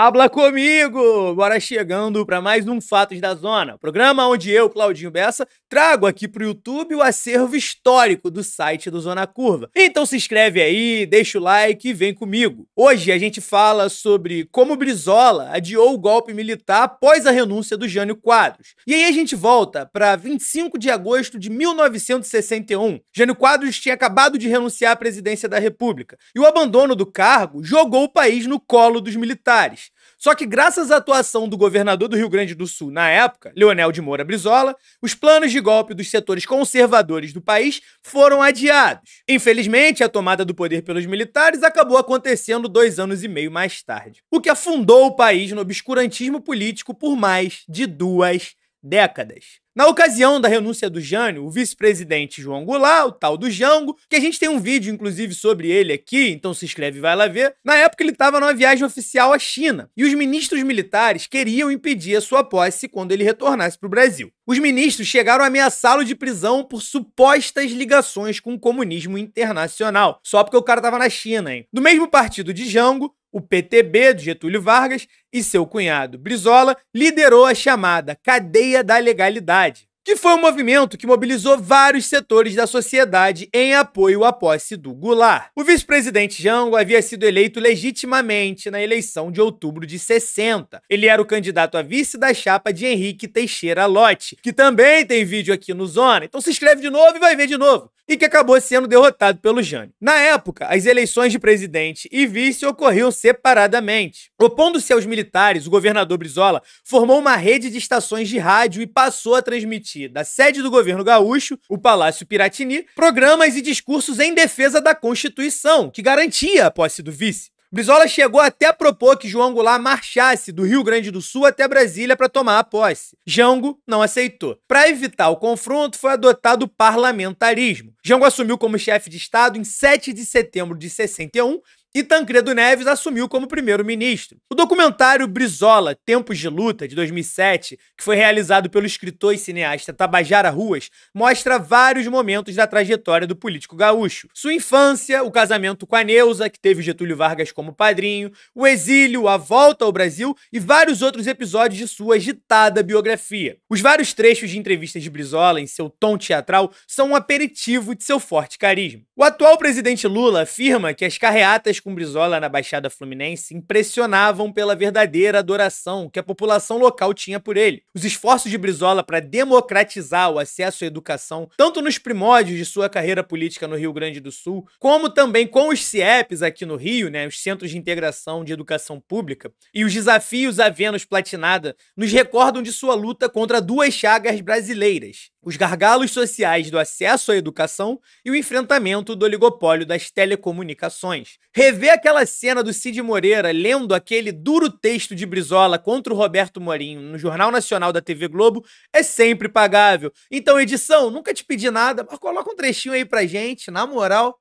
Habla comigo! Bora chegando para mais um Fatos da Zona, programa onde eu, Claudinho Bessa, trago aqui para o YouTube o acervo histórico do site do Zona Curva. Então se inscreve aí, deixa o like e vem comigo. Hoje a gente fala sobre como Brizola adiou o golpe militar após a renúncia do Jânio Quadros. E aí a gente volta para 25 de agosto de 1961. Jânio Quadros tinha acabado de renunciar à presidência da República e o abandono do cargo jogou o país no colo dos militares. Só que, graças à atuação do governador do Rio Grande do Sul na época, Leonel de Moura Brizola, os planos de golpe dos setores conservadores do país foram adiados. Infelizmente, a tomada do poder pelos militares acabou acontecendo dois anos e meio mais tarde, o que afundou o país no obscurantismo político por mais de duas décadas. Na ocasião da renúncia do Jânio, o vice-presidente João Goulart, o tal do Jango, que a gente tem um vídeo inclusive sobre ele aqui, então se inscreve e vai lá ver. Na época ele estava numa viagem oficial à China e os ministros militares queriam impedir a sua posse quando ele retornasse para o Brasil. Os ministros chegaram a ameaçá-lo de prisão por supostas ligações com o comunismo internacional, só porque o cara estava na China, hein? Do mesmo partido de Jango, o PTB do Getúlio Vargas e seu cunhado Brizola liderou a chamada cadeia da legalidade, que foi um movimento que mobilizou vários setores da sociedade em apoio à posse do Goulart. O vice-presidente Jango havia sido eleito legitimamente na eleição de outubro de 60. Ele era o candidato a vice da chapa de Henrique Teixeira Lotte, que também tem vídeo aqui no Zona, então se inscreve de novo e vai ver de novo. E que acabou sendo derrotado pelo Jânio. Na época, as eleições de presidente e vice ocorriam separadamente. Opondo-se aos militares, o governador Brizola formou uma rede de estações de rádio e passou a transmitir da sede do governo gaúcho, o Palácio Piratini, programas e discursos em defesa da Constituição, que garantia a posse do vice. Brizola chegou até a propor que João Goulart marchasse do Rio Grande do Sul até Brasília para tomar a posse. Jango não aceitou. Para evitar o confronto, foi adotado o parlamentarismo. Jango assumiu como chefe de Estado em 7 de setembro de 61 e Tancredo Neves assumiu como primeiro-ministro. O documentário Brizola, Tempos de Luta, de 2007, que foi realizado pelo escritor e cineasta Tabajara Ruas, mostra vários momentos da trajetória do político gaúcho. Sua infância, o casamento com a Neuza, que teve Getúlio Vargas como padrinho, o exílio, a volta ao Brasil e vários outros episódios de sua agitada biografia. Os vários trechos de entrevistas de Brizola, em seu tom teatral, são um aperitivo de seu forte carisma. O atual presidente Lula afirma que as carreatas com Brizola na Baixada Fluminense impressionavam pela verdadeira adoração que a população local tinha por ele. Os esforços de Brizola para democratizar o acesso à educação, tanto nos primórdios de sua carreira política no Rio Grande do Sul, como também com os CIEPs aqui no Rio, né, os Centros de Integração de Educação Pública, e os desafios à Vênus platinada, nos recordam de sua luta contra duas chagas brasileiras, os gargalos sociais do acesso à educação e o enfrentamento do oligopólio das telecomunicações. Rever aquela cena do Cid Moreira lendo aquele duro texto de Brizola contra o Roberto Morinho no Jornal Nacional da TV Globo é sempre pagável. Então, edição, nunca te pedi nada, mas coloca um trechinho aí pra gente, na moral.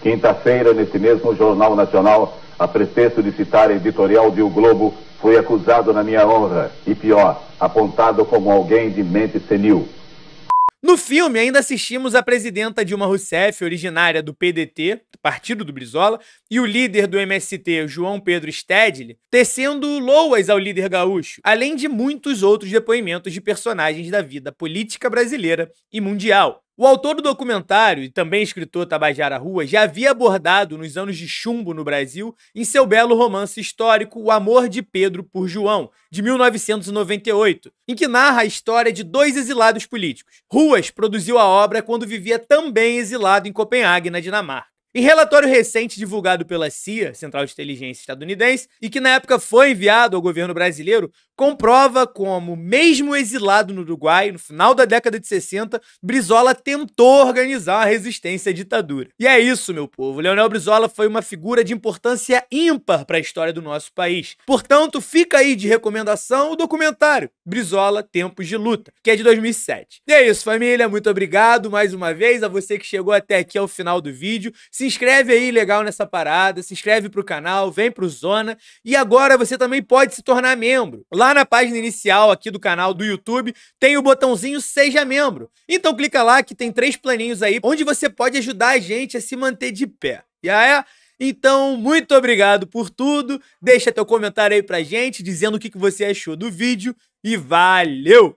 Quinta-feira, nesse mesmo Jornal Nacional, a pretexto de citar editorial de O Globo foi acusado na minha honra e pior, apontado como alguém de mente senil. No filme, ainda assistimos a presidenta Dilma Rousseff, originária do PDT, partido do Brizola, e o líder do MST, João Pedro Stedley, tecendo loas ao líder gaúcho, além de muitos outros depoimentos de personagens da vida política brasileira e mundial. O autor do documentário e também escritor Tabajara Rua já havia abordado nos anos de chumbo no Brasil em seu belo romance histórico O Amor de Pedro por João, de 1998, em que narra a história de dois exilados políticos. Ruas produziu a obra quando vivia também exilado em Copenhague, na Dinamarca. Em relatório recente divulgado pela CIA, Central de Inteligência Estadunidense, e que na época foi enviado ao governo brasileiro, comprova como, mesmo exilado no Uruguai, no final da década de 60, Brizola tentou organizar a resistência à ditadura. E é isso, meu povo. Leonel Brizola foi uma figura de importância ímpar para a história do nosso país. Portanto, fica aí de recomendação o documentário Brizola Tempos de Luta, que é de 2007. E é isso, família. Muito obrigado mais uma vez a você que chegou até aqui ao final do vídeo. Se inscreve aí legal nessa parada, se inscreve pro canal, vem pro Zona e agora você também pode se tornar membro. Lá na página inicial aqui do canal do YouTube tem o botãozinho Seja Membro. Então clica lá que tem três planinhos aí onde você pode ajudar a gente a se manter de pé. E aí, então, muito obrigado por tudo. Deixa teu comentário aí pra gente dizendo o que você achou do vídeo e valeu!